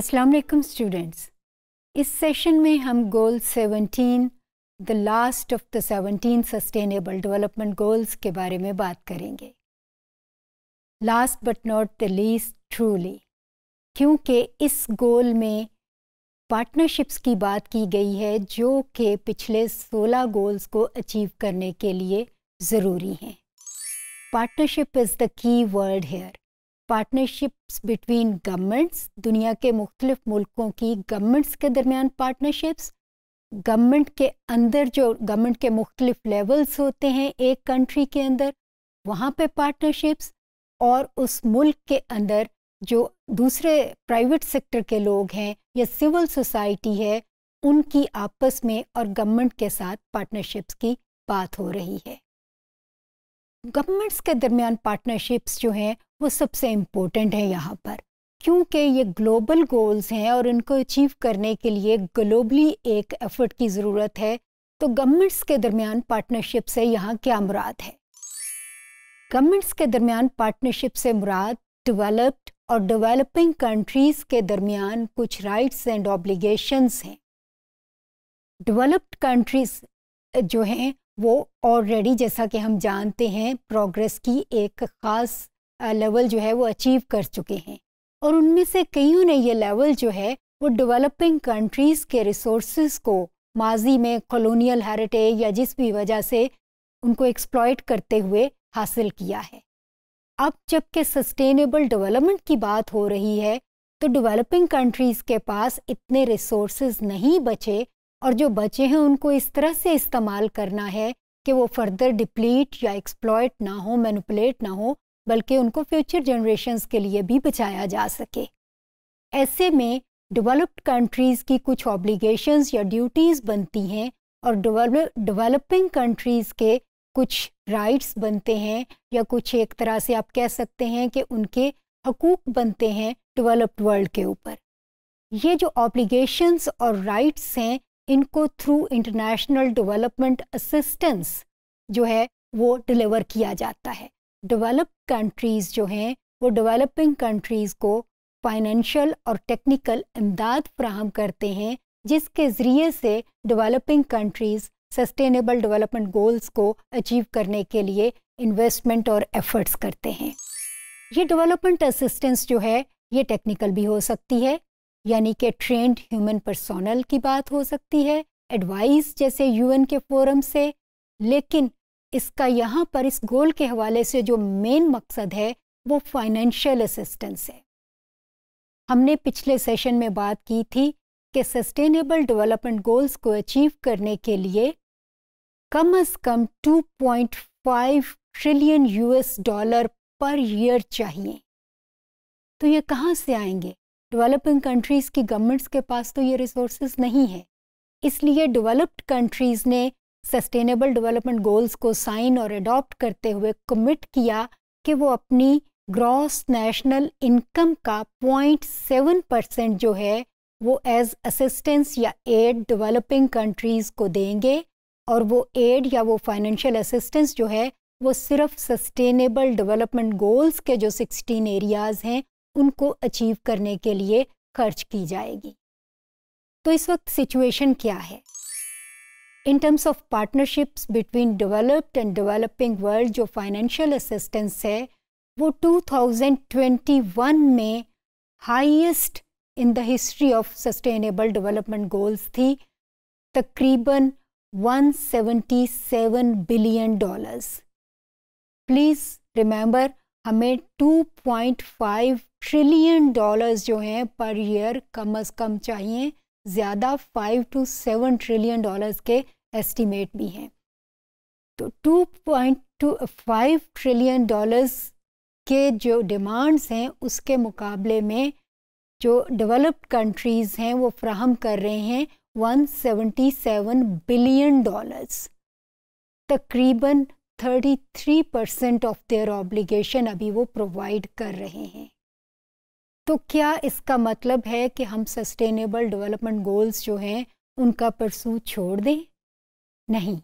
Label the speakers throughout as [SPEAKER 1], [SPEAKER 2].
[SPEAKER 1] Aslam students इस session में हम goal 17 the last of the 17 sustainable development goals के बारे में बात करेंगे last but not the least truly क्योंकि इस गोल में पार्टनरशिप्स की बात की गई है जो कि पिछले 16 गोल्स को अचीव करने के लिए ज़रूरी हैं partnership is the key word here partnerships between governments दुनिया के मुख्तलिफ मुल्कों की गवर्नमेंट्स के दरमियान पार्टनरशिप्स गवर्नमेंट के अंदर जो गवर्नमेंट के मुख्तलिफ लेवल्स होते हैं एक कंट्री के अंदर वहाँ पे पार्टनरशिप्स और उस मुल्क के अंदर जो दूसरे प्राइवेट सेक्टर के लोग हैं या सिविल सोसाइटी है उनकी आपस में और गवर्नमेंट के साथ पार्टनरशिप्स की बात हो रही है गवर्नमेंट्स के दरमियान पार्टनरशिप्स जो हैं वो सबसे इम्पोर्टेंट हैं यहाँ पर क्योंकि ये ग्लोबल गोल्स हैं और इनको अचीव करने के लिए ग्लोबली एक एफर्ट की ज़रूरत है तो गवर्नमेंट्स के दरमियान पार्टनरशिप से यहाँ क्या मुराद है गवर्नमेंट्स के दरमियान पार्टनरशिप से मुराद डेवलप्ड और डेवलपिंग कंट्रीज़ के दरमियान कुछ राइट्स एंड ऑब्लिगेशंस हैं डेवलप्ड कंट्रीज़ जो हैं वो ऑलरेडी जैसा कि हम जानते हैं प्रोग्रेस की एक ख़ास लेवल जो है वो अचीव कर चुके हैं और उनमें से कईयों ने ये लेवल जो है वो डेवलपिंग कंट्रीज़ के रिसोर्स को माजी में कॉलोनियल हेरिटेज या जिस भी वजह से उनको एक्सप्लॉयट करते हुए हासिल किया है अब जबकि सस्टेनेबल डेवलपमेंट की बात हो रही है तो डेवलपिंग कंट्रीज़ के पास इतने रिसोर्स नहीं बचे और जो बचे हैं उनको इस तरह से इस्तेमाल करना है कि वो फर्दर डिप्लीट या एक्सप्लॉयट ना हो मैनुपलेट ना हो बल्कि उनको फ्यूचर जनरेशन्स के लिए भी बचाया जा सके ऐसे में डेवलप्ड कंट्रीज़ की कुछ ऑब्लिगेशंस या ड्यूटीज़ बनती हैं और डेवलपिंग कंट्रीज़ के कुछ राइट्स बनते हैं या कुछ एक तरह से आप कह सकते हैं कि उनके हकूक बनते हैं डेवलप्ड वर्ल्ड के ऊपर ये जो ऑब्लिगेशंस और राइट्स हैं इनको थ्रू इंटरनेशनल डेवलपमेंट असिस्टेंस जो है वो डिलीवर किया जाता है डेवलप कंट्रीज़ जो हैं वो डेवलपिंग कंट्रीज़ को फाइनेंशियल और टेक्निकल इमदाद फ्राहम करते हैं जिसके ज़रिए से developing countries sustainable development goals को अचीव करने के लिए इन्वेस्टमेंट और एफर्ट्स करते हैं ये डेवलपमेंट असिस्टेंस जो है ये टेक्निकल भी हो सकती है यानी कि ट्रेंड ह्यूमन पर्सोनल की बात हो सकती है एडवाइस जैसे यूएन के फोरम से लेकिन इसका यहाँ पर इस गोल के हवाले से जो मेन मकसद है वो फाइनेंशियल असिस्टेंस है हमने पिछले सेशन में बात की थी कि सस्टेनेबल डेवलपमेंट गोल्स को अचीव करने के लिए कम अज कम 2.5 trillion US dollar per year चाहिए तो ये कहाँ से आएंगे डेवलपिंग कंट्रीज़ की गवर्नमेंट्स के पास तो ये रिसोर्स नहीं है इसलिए डेवलप्ड कंट्रीज़ ने सस्टेनेबल डेवलपमेंट गोल्स को साइन और अडॉप्ट करते हुए कमिट किया कि वो अपनी ग्रॉस नेशनल इनकम का पॉइंट सेवन परसेंट जो है वो एज असिस्टेंस या एड डेवलपिंग कंट्रीज़ को देंगे और वो एड या वो फाइनेंशियल असिस्टेंस जो है वो सिर्फ सस्टेनेबल डेवलपमेंट गोल्स के जो 16 एरियाज़ हैं उनको अचीव करने के लिए खर्च की जाएगी तो इस वक्त सिचुएशन क्या है in terms of partnerships between developed and developing world जो फाइनेंशियल असिस्टेंस है वो 2021 में highest in the history of sustainable development goals थी तकरीबन 177 बिलियन डॉलर्स प्लीज़ रिमेंबर हमें 2.5 ट्रिलियन डॉलर्स जो हैं पर ईयर कम अज़ कम चाहिए ज़्यादा 5 टू 7 ट्रिलियन डॉलर्स के एस्टीमेट भी हैं तो 2.25 ट्रिलियन डॉलर्स के जो डिमांड्स हैं उसके मुकाबले में जो डेवलप्ड कंट्रीज़ हैं वो फ्राहम कर रहे हैं 177 बिलियन डॉलर्स तकरीबन 33 परसेंट ऑफ देयर ऑब्लिगेशन अभी वो प्रोवाइड कर रहे हैं तो क्या इसका मतलब है कि हम सस्टेनेबल डेवलपमेंट गोल्स जो हैं उनका परसू छोड़ दें नहीं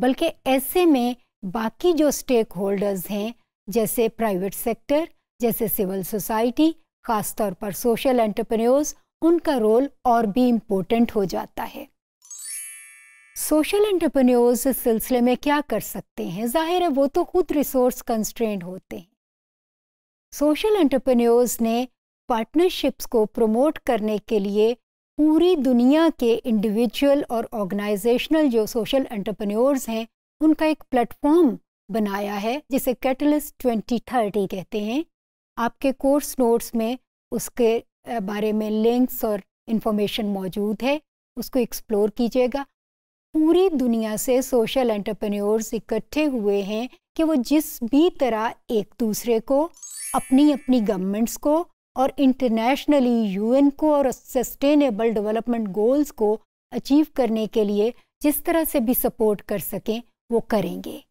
[SPEAKER 1] बल्कि ऐसे में बाकी जो स्टेक होल्डर्स हैं जैसे प्राइवेट सेक्टर जैसे सिविल सोसाइटी खासतौर पर सोशल एंटरप्रेन्योर्स उनका रोल और भी इम्पोर्टेंट हो जाता है सोशल एंटरप्रेन्योर्स इस सिलसिले में क्या कर सकते हैं जाहिर है वो तो खुद रिसोर्स कंस्ट्रेंड होते हैं सोशल एंटरप्रेन्योर्स ने पार्टनरशिप्स को प्रमोट करने के लिए पूरी दुनिया के इंडिविजुअल और ऑर्गेनाइजेशनल जो सोशल एंटरप्रेन्योर्स हैं उनका एक प्लेटफॉर्म बनाया है जिसे कैटलिस्ट थर्टी कहते हैं आपके कोर्स नोट्स में उसके बारे में लिंक्स और इंफॉर्मेशन मौजूद है उसको एक्सप्लोर कीजिएगा पूरी दुनिया से सोशल एंटरप्रेन्योर्स इकट्ठे हुए हैं कि वो जिस भी तरह एक दूसरे को अपनी अपनी गवर्नमेंट्स को और इंटरनेशनली यूएन को और सस्टेनेबल डेवलपमेंट गोल्स को अचीव करने के लिए जिस तरह से भी सपोर्ट कर सकें वो करेंगे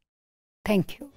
[SPEAKER 1] थैंक यू